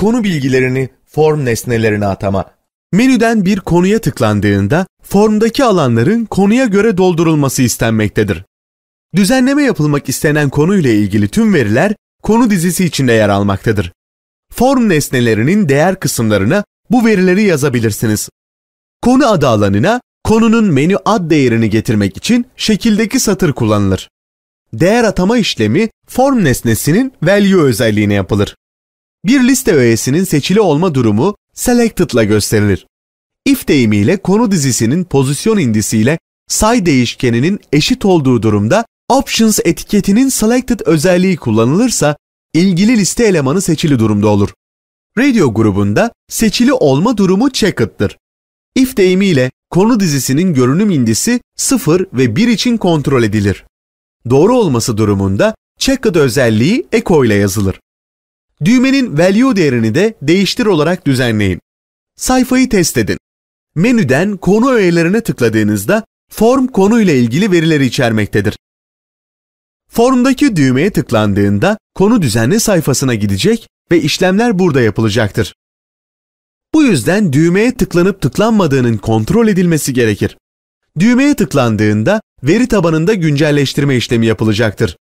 konu bilgilerini form nesnelerine atama. Menüden bir konuya tıklandığında formdaki alanların konuya göre doldurulması istenmektedir. Düzenleme yapılmak istenen konuyla ilgili tüm veriler konu dizisi içinde yer almaktadır. Form nesnelerinin değer kısımlarına bu verileri yazabilirsiniz. Konu adı alanına konunun menü ad değerini getirmek için şekildeki satır kullanılır. Değer atama işlemi form nesnesinin value özelliğine yapılır. Bir liste öğesinin seçili olma durumu selected'la gösterilir. If deyimiyle konu dizisinin pozisyon indisiyle say değişkeninin eşit olduğu durumda options etiketinin selected özelliği kullanılırsa ilgili liste elemanı seçili durumda olur. Radio grubunda seçili olma durumu checked'dır. If deyimiyle konu dizisinin görünüm indisi 0 ve 1 için kontrol edilir. Doğru olması durumunda checked özelliği echo ile yazılır. Düğmenin value değerini de değiştir olarak düzenleyin. Sayfayı test edin. Menüden konu öğelerine tıkladığınızda form konuyla ilgili verileri içermektedir. Formdaki düğmeye tıklandığında konu düzenli sayfasına gidecek ve işlemler burada yapılacaktır. Bu yüzden düğmeye tıklanıp tıklanmadığının kontrol edilmesi gerekir. Düğmeye tıklandığında veri tabanında güncelleştirme işlemi yapılacaktır.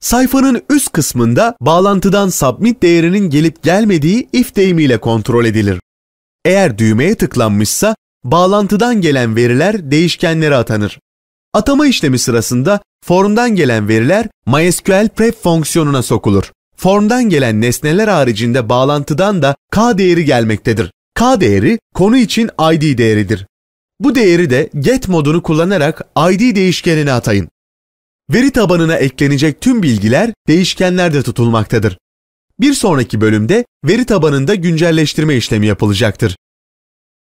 Sayfanın üst kısmında bağlantıdan submit değerinin gelip gelmediği if deyimiyle kontrol edilir. Eğer düğmeye tıklanmışsa bağlantıdan gelen veriler değişkenlere atanır. Atama işlemi sırasında formdan gelen veriler MySQL prep fonksiyonuna sokulur. Formdan gelen nesneler haricinde bağlantıdan da k değeri gelmektedir. K değeri konu için id değeridir. Bu değeri de get modunu kullanarak id değişkenine atayın. Veri tabanına eklenecek tüm bilgiler değişkenlerde tutulmaktadır. Bir sonraki bölümde veri tabanında güncelleştirme işlemi yapılacaktır.